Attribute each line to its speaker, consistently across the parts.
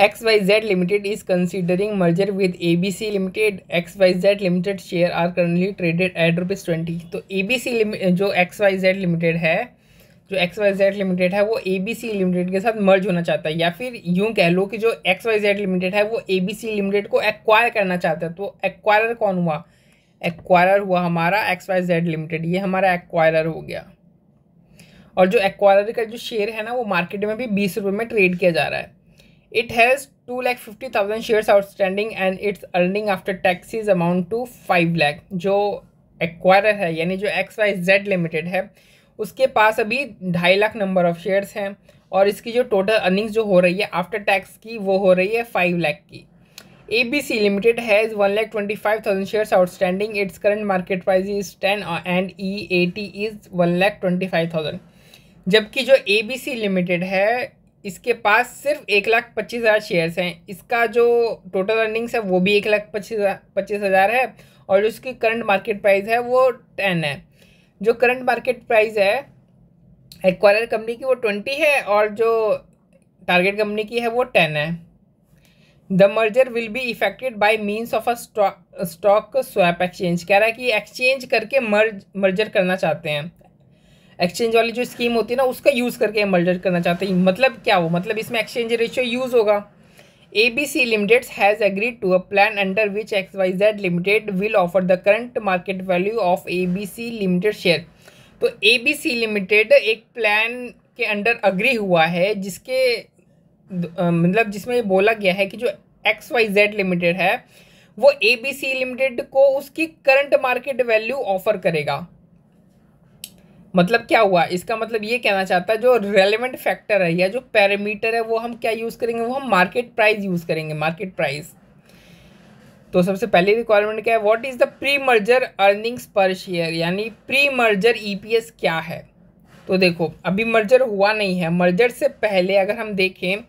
Speaker 1: x Y merger with A B C limited X Y Z limited share are currently traded at rupees twenty तो A B सी जो x Y Z limited है जो x Y Z limited है वो A B C limited के साथ मर्ज होना चाहता है या फिर यूँ कह लो कि जो एक्स वाई जेड लिमिटेड है वो ए बी सी लिमिटेड को एक्वायर करना चाहता है तो एक्वायर कौन हुआ एक्वायर हुआ हमारा एक्स वाई जेड लिमिटेड ये हमारा एक्वायर हो गया और जो एक्वायर का जो शेयर है ना वो मार्केट में भी बीस रुपये में ट्रेड किया जा रहा है it has two lakh fifty thousand shares outstanding and its earning after taxes amount to five lakh जो एक्वायर है यानी जो एक्स वाई जेड लिमिटेड है उसके पास अभी ढाई लाख नंबर ऑफ शेयर्स हैं और इसकी जो टोटल अर्निंग्स जो हो रही है आफ्टर टैक्स की वो हो रही है फाइव लैख की A B C limited has one lakh twenty five thousand shares outstanding its current market price is ten and E A T is one lakh twenty five thousand जबकि जो ए बी सी लिमिटेड है इसके पास सिर्फ एक लाख पच्चीस हज़ार शेयर्स हैं इसका जो टोटल अर्निंग्स है वो भी एक लाख पच्चीस पच्चीस हज़ार है और जो इसकी करंट मार्केट प्राइस है वो टेन है जो करंट मार्केट प्राइस है एक्वायर कंपनी की वो ट्वेंटी है और जो टारगेट कंपनी की है वो टेन है the merger will be effected by means of a stock swap exchange कह रहा है कि एक्सचेंज करके मर्ज मर्जर करना चाहते हैं एक्सचेंज वाली जो स्कीम होती है ना उसका यूज़ करके हम मर्डर करना चाहते हैं मतलब क्या हो मतलब इसमें एक्सचेंज रेशियो यूज़ होगा A B C limited has agreed to a plan under which X Y Z limited will offer the current market value of A B C limited share तो ए बी सी लिमिटेड एक plan के under agree हुआ है जिसके मतलब जिसमें बोला गया है कि जो एक्स वाई जेड लिमिटेड है वो ए बी सी लिमिटेड को उसकी करंट मार्केट वैल्यू ऑफर करेगा मतलब क्या हुआ इसका मतलब ये कहना चाहता है जो रेलिवेंट फैक्टर है या जो पैरामीटर है वो हम क्या यूज़ करेंगे वो हम मार्केट प्राइस यूज़ करेंगे मार्केट प्राइस तो सबसे पहली रिक्वायरमेंट क्या है what is the pre merger earnings per share यानी प्री मर्जर ईपीएस क्या है तो देखो अभी मर्जर हुआ नहीं है मर्जर से पहले अगर हम देखें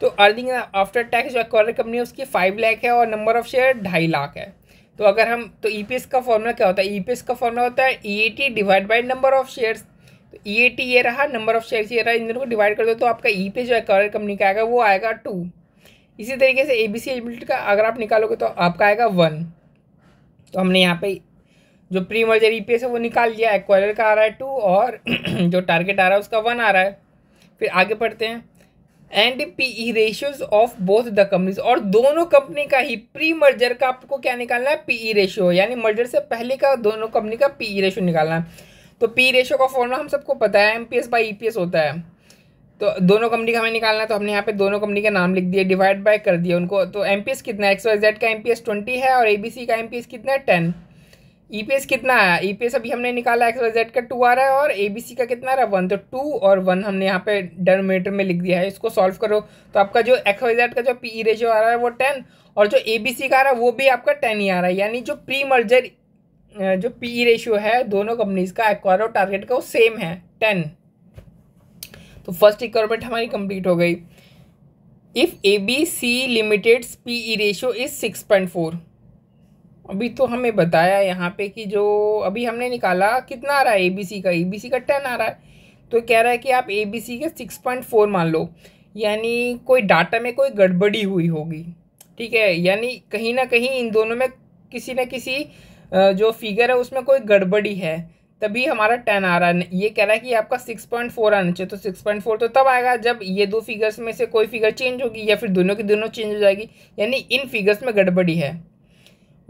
Speaker 1: तो अर्निंग आफ्टर टैक्स जो एक्वायर कंपनी है उसकी फाइव लाख है और नंबर ऑफ शेयर ढाई लाख है तो अगर हम तो ई e का फॉर्मूला क्या होता है ई e का फॉर्मूला होता है E A divide by number of shares तो ई e ये रहा नंबर ऑफ शेयर्स ये रहा इन दोनों को डिवाइड कर दो तो आपका ई पे जो है करंट कंपनी का आएगा वो आएगा टू इसी तरीके से ए बी सी एलिमिनेट का अगर आप निकालोगे तो आपका आएगा वन तो हमने यहाँ पे जो प्री मर्जर ई है वो निकाल लिया एक्वायर का आ रहा है टू और जो टारगेट आ रहा है उसका वन आ रहा है फिर आगे पढ़ते हैं and P E ratios of both the companies और दोनों कंपनी का ही प्री मर्जर का आपको क्या निकालना है पी ई रेशियो यानी मर्जर से पहले का दोनों कंपनी का पी ई रेशियो निकालना है तो पी रेशियो e का फॉर्मूला हम सबको पता है M P S by E P S होता है तो दोनों कंपनी का हमें निकालना है तो हमने यहाँ पे दोनों कंपनी का नाम लिख दिया डिवाइड बाय कर दिया उनको तो एम पी एस कितना है एक्स वाई जेड का एम पी एस ट्वेंटी है और ए बी सी का एम पी एस कितना है टेन ई पी एस कितना आया ई पी एस अभी हमने निकाला एक्स वाई जेड का टू आ रहा है और ए बी सी का कितना आ रहा है वन तो टू और वन हमने यहाँ पे डरमीटर में लिख दिया है इसको सॉल्व करो तो आपका जो एक्स वाई जेड का जो पी ई रेशियो आ रहा है वो टेन और जो ए बी सी का आ रहा है वो भी आपका टेन ही आ रहा है यानी जो प्री मर्जर जो पी ई रेशियो है दोनों कंपनीज का एक्वायर और टारगेट का वो सेम है टेन तो फर्स्ट रिक्वायरमेंट हमारी कंप्लीट हो गई if A B C limited P E ratio is six point four अभी तो हमें बताया यहाँ पे कि जो अभी हमने निकाला कितना आ रहा है ए का ए का टेन आ रहा है तो कह रहा है कि आप ए के सिक्स पॉइंट फोर मान लो यानी कोई डाटा में कोई गड़बड़ी हुई होगी ठीक है यानी कहीं ना कहीं इन दोनों में किसी न किसी जो फिगर है उसमें कोई गड़बड़ी है तभी हमारा टेन आ रहा है ये कह रहा है कि आपका सिक्स पॉइंट फोर आना चाहिए तो सिक्स पॉइंट फोर तो तब आएगा जब ये दो फिगर्स में से कोई फिगर चेंज होगी या फिर दोनों की दोनों चेंज हो जाएगी यानी इन फिगर्स में गड़बड़ी है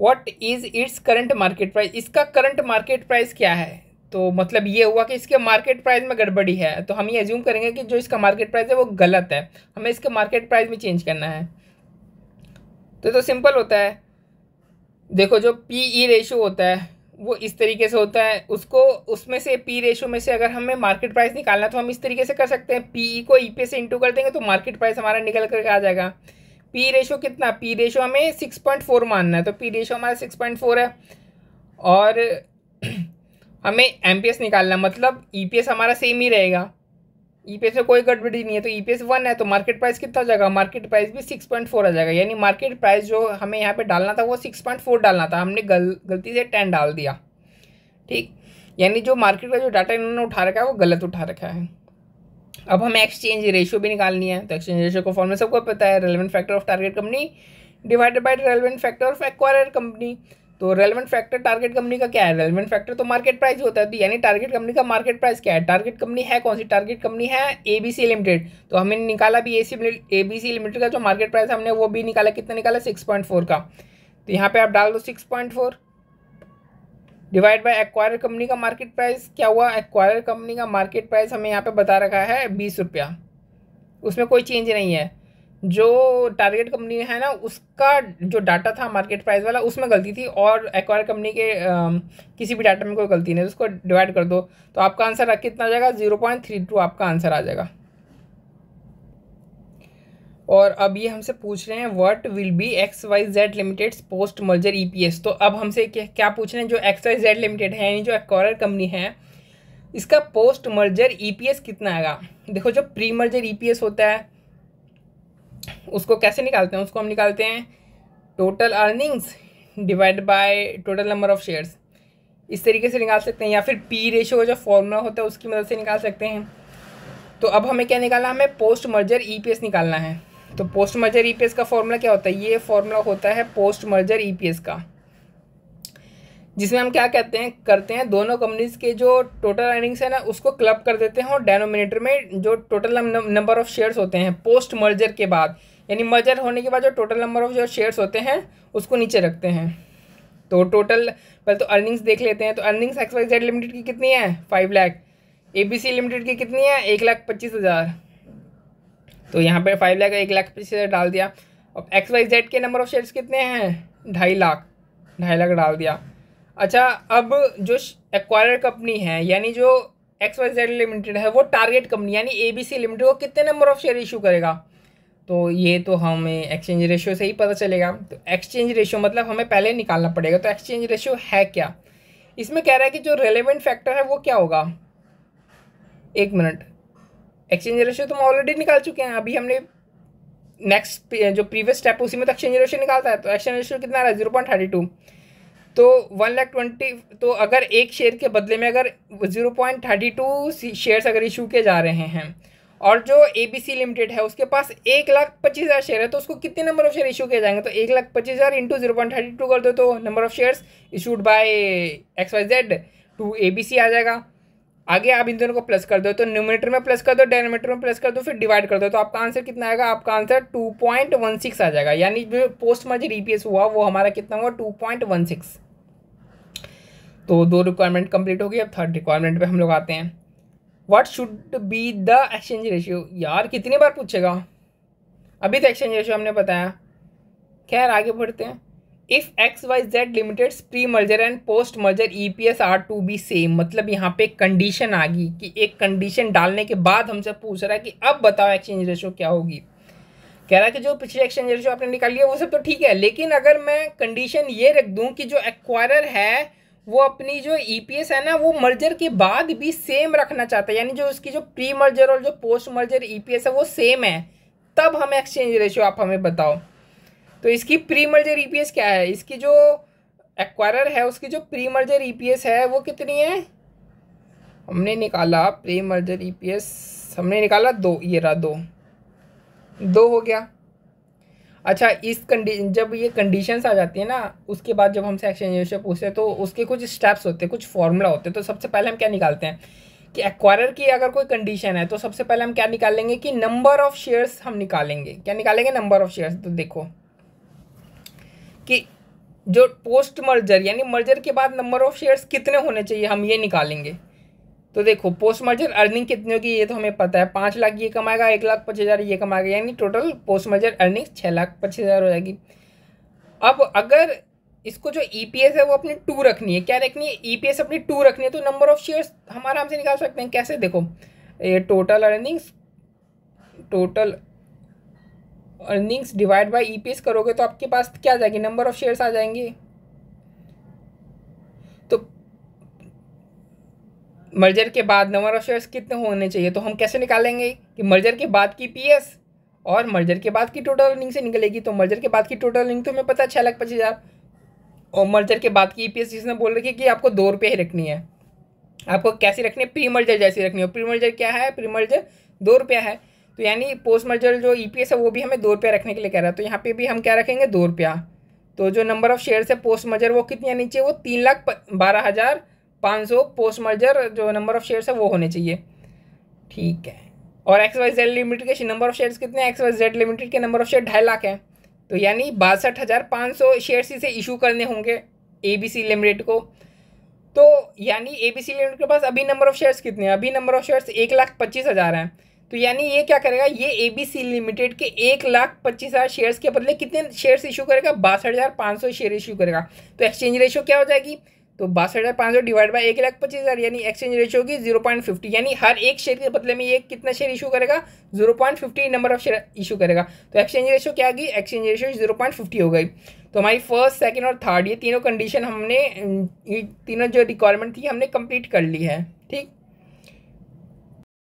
Speaker 1: what is its current market price इसका करंट मार्केट प्राइस क्या है तो मतलब ये हुआ कि इसके मार्केट प्राइस में गड़बड़ी है तो हम ये एज्यूम करेंगे कि जो इसका मार्केट प्राइस है वो गलत है हमें इसके मार्केट प्राइस में चेंज करना है तो तो सिंपल होता है देखो जो पी ई रेशो होता है वो इस तरीके से होता है उसको उसमें से पी रेशो में से अगर हमें मार्केट प्राइस निकालना है तो हम इस तरीके से कर सकते हैं पी ई e को ई e पे से इंटू कर देंगे तो मार्केट प्राइस हमारा निकल करके आ जाएगा पी रेशो कितना पी रेशो हमें सिक्स पॉइंट फोर मानना है तो पी रेशो हमारा सिक्स पॉइंट फोर है और हमें एम निकालना मतलब ई e हमारा सेम ही रहेगा ई e में कोई गड़बड़ी नहीं है तो ई पी वन है तो मार्केट प्राइस कितना हो जाएगा मार्केट प्राइस भी सिक्स पॉइंट फोर आ जाएगा यानी मार्केट प्राइस जो हमें यहाँ पे डालना था वो सिक्स पॉइंट फोर डालना था हमने गल गलती से टेन डाल दिया ठीक यानी जो मार्केट का जो डाटा इन्होंने उठा रखा है वो गलत उठा रखा है अब हमें एक्सचेंज रेशियो भी निकालनी है तो एक्सचेंज रेशियो का फॉर्मूला सबको पता है relevant factor of target company divided by relevant factor of acquire company तो रेलिवेंट फैक्टर टारगेट कंपनी का क्या है रेलिवेंट फैक्टर तो मार्केट प्राइस होता है तो यानी टारगेट कंपनी का मार्केट प्राइस क्या है टारगेट कंपनी है कौन सी टारगेट कंपनी है सी लिमिटेड तो हमने निकाला भी ए सी लिमिटेड का जो मार्केट प्राइस हमने वो भी निकाला कितना निकाला सिक्स पॉइंट फोर का तो यहाँ पे आप डाल दो six point four divide by acquire company का मार्केट प्राइस क्या हुआ एक्वायर कंपनी का मार्केट प्राइस हमें यहाँ पे बता रखा है बीस रुपया उसमें कोई चेंज नहीं है जो टारगेट कंपनी है ना उसका जो डाटा था मार्केट प्राइस वाला उसमें गलती थी और एक्वायर कंपनी के आ, किसी भी डाटा में कोई गलती नहीं उसको डिवाइड कर दो तो आपका आंसर कितना आ जाएगा ज़ीरो पॉइंट थ्री टू आपका आंसर आ जाएगा और अब ये हमसे पूछ रहे हैं what will be X Y Z limited post merger EPS तो अब हमसे क्या पूछ रहे हैं जो एक्स वाई जेड लिमिटेड है यानी जो एक्वायर कंपनी है इसका पोस्ट मर्जर ईपीएस कितना आएगा देखो जो प्री मर्जर ईपीएस होता है उसको कैसे निकालते हैं उसको हम निकालते हैं total earnings divide by total number of shares इस तरीके से निकाल सकते हैं या फिर पी रेशियो का जो फॉर्मूला होता है उसकी मदद से निकाल सकते हैं तो अब हमें क्या निकालना है हमें पोस्ट मर्जर ईपीएस निकालना है तो पोस्ट मर्जर ईपीएस का फॉर्मूला क्या होता है ये फॉर्मूला होता है पोस्ट मर्जर ईपीएस का जिसमें हम क्या कहते हैं करते हैं दोनों कंपनीज के जो टोटल अर्निंग्स है ना उसको क्लब कर देते हैं और डेनोमिनेटर में जो टोटल नंबर ऑफ शेयर्स होते हैं पोस्ट मर्जर के बाद यानी मर्जर होने के बाद जो टोटल नंबर ऑफ जो शेयर्स होते हैं उसको नीचे रखते हैं तो टोटल पहले तो अर्निंग्स देख लेते हैं तो earnings X Y Z limited की कितनी है five lakh A B C limited की कितनी है एक लाख पच्चीस हज़ार तो यहाँ पे फाइव लाख एक लाख पच्चीस हज़ार डाल दिया अब एक्स वाई जेड के नंबर ऑफ शेयर्स कितने हैं ढाई लाख ढाई लाख डाल दिया अच्छा अब जो एक्वायर कंपनी है यानी जो एक्स वाई जेड लिमिटेड है वो टारगेट कंपनी यानी ए बी सी लिमिटेड वो कितने नंबर ऑफ शेयर इशू करेगा तो ये तो हमें एक्सचेंज रेशियो से ही पता चलेगा तो एक्सचेंज रेशियो मतलब हमें पहले निकालना पड़ेगा तो एक्सचेंज रेशियो है क्या इसमें कह रहा है कि जो रेलिवेंट फैक्टर है वो क्या होगा एक मिनट एक्सचेंज रेशियो तो हम ऑलरेडी निकाल चुके हैं अभी हमने नेक्स्ट जो प्रीवियस स्टेप है उसी में तो एक्सचेंज रेशियो निकालता है तो एक्सचेंज रेशियो कितना आ रहा है जीरो पॉइंट थर्टी टू तो वन लाख ट्वेंटी तो अगर एक शेयर के बदले में अगर zero point thirty two shares अगर इशू किए जा रहे हैं और जो ए बी सी लिमिटेड है उसके पास एक लाख पच्चीस हज़ार शेयर है तो उसको कितने नंबर ऑफ शेयर इशू किए जाएंगे तो एक लाख पच्चीस हज़ार into zero point thirty two कर दो तो number of shares issued by X Y Z to A B C आ जाएगा आगे आप इन दोनों को प्लस कर दो तो न्यूमिनेटर में प्लस कर दो डायनोमीटर में प्लस कर दो फिर डिवाइड कर दो तो आपका आंसर कितना आएगा आपका answer two point one six आ जाएगा यानी जो पोस्ट पी एस हुआ वो हमारा कितना हुआ टू पॉइंट वन सिक्स तो दो रिक्वायरमेंट कंप्लीट हो गई अब थर्ड रिक्वायरमेंट पे हम लोग आते हैं what should be the exchange ratio यार कितनी बार पूछेगा अभी तो एक्सचेंज रेशियो हमने बताया खैर आगे बढ़ते हैं if X Y Z limited pre merger and post merger E P S are to be same मतलब यहाँ पे कंडीशन आ गई कि एक कंडीशन डालने के बाद हमसे पूछ रहा है कि अब बताओ एक्सचेंज रेशो क्या होगी कह रहा है कि जो पिछले एक्सचेंज रेशो आपने निकाली है वो सब तो ठीक है लेकिन अगर मैं कंडीशन ये रख दूँ कि जो एक्वायर है वो अपनी जो ई पी एस है ना वो मर्जर के बाद भी सेम रखना चाहता है यानी जो उसकी जो प्री मर्जर और जो post merger E P S है वो सेम है तब हम एक्सचेंज रेशियो आप हमें बताओ तो इसकी प्री मर्जर ई क्या है इसकी जो एक्वायर है उसकी जो प्री मर्जर ई है वो कितनी है हमने निकाला प्री मर्जर ई हमने निकाला दो ये रहा दो दो हो गया अच्छा इस कंडी जब ये कंडीशंस आ जाती है ना उसके बाद जब हमसे एक्सचेंज से पूछते हैं तो उसके कुछ स्टेप्स होते हैं कुछ फॉर्मूला होते हैं तो सबसे पहले हम क्या निकालते हैं कि एक्वायर की अगर कोई कंडीशन है तो सबसे पहले हम क्या निकालेंगे कि नंबर ऑफ़ शेयर्स हम निकालेंगे क्या निकालेंगे नंबर ऑफ़ शेयर्स तो देखो कि जो पोस्ट मर्जर यानी मर्जर के बाद नंबर ऑफ शेयर्स कितने होने चाहिए हम ये निकालेंगे तो देखो पोस्ट मर्जर अर्निंग कितनी होगी ये तो हमें पता है पाँच लाख ये कमाएगा एक लाख पच्चीस हज़ार ये कमाएगा यानी टोटल पोस्ट मर्जर अर्निंग छः लाख पच्चीस हज़ार हो जाएगी अब अगर इसको जो ई e है वो अपनी टू रखनी है क्या रखनी है ई e अपनी टू रखनी है तो नंबर ऑफ शेयर्स हम आराम से निकाल सकते हैं कैसे देखो ये total earnings total earnings divide by E करोगे तो आपके पास क्या आ जाएगी नंबर ऑफ शेयर्स आ जाएंगे तो मर्जर के बाद नंबर ऑफ शेयर्स कितने होने चाहिए तो हम कैसे निकालेंगे कि मर्जर के बाद की पी और मर्जर के बाद की टोटल अर्निंग से निकलेगी तो मर्जर के बाद की टोटल अर्निंग तो हमें पता है छः लाख पच्चीस हज़ार और मर्जर के बाद की ई e पी जिसने बोल रखी है कि आपको दो रुपये ही रखनी है आपको कैसी रखनी है प्री मर्जर जैसी रखनी है प्री मर्जर क्या है प्री मर्जर दो रुपया है तो यानी पोस्ट मर्जर जो ई e है वो भी हमें दो रुपया रखने के लिए कह रहा है तो यहाँ पे भी हम क्या रखेंगे दो रुपया तो जो नंबर ऑफ़ शेयर्स है पोस्ट मर्जर वो कितनी आनी चाहिए वो तीन लाख बारह हज़ार पाँच सौ पोस्ट मर्जर जो नंबर ऑफ़ शेयर्स है वो होने चाहिए ठीक है और एक्स वाई जेड लिमिटेड के नंबर ऑफ़ शेयर्स कितने एक्स वाई जेड लिमिटेड के नंबर ऑफ़ शेयर ढाई लाख हैं तो यानी बासठ हज़ार पाँच सौ शेयर्स इसे इशू करने होंगे ए बी सी लिमिटेड को तो यानी ए बी सी लिमिटेड के पास अभी नंबर ऑफ़ शेयर्स कितने हैं अभी नंबर ऑफ़ शेयर्स एक लाख पच्चीस हज़ार हैं तो यानी ये क्या करेगा ये ए बी सी लिमिटेड के एक लाख पच्चीस हज़ार शेयर्स के बदले कितने शेयर्स इशू करेगा बासठ हज़ार पाँच सौ शेयर इशू करेगा तो एक्सचेंज रेशो क्या हो जाएगी तो बासठ हज़ार पाँच सौ डिवाइड बाई एक लाख पच्चीस हज़ार यानी एक्सचेंज रेशो होगी जीरो पॉइंट फिफ्टी यानी हर एक शेयर के बदले में ये कितना शेयर इशू करेगा zero point fifty number of share issue करेगा तो एक्सचेंज रेशो क्या होगी exchange ratio zero point fifty हो गई तो हमारी फर्स्ट सेकेंड और थर्ड ये तीनों कंडीशन हमने ये तीनों जो रिक्वायरमेंट थी हमने कंप्लीट कर ली है ठीक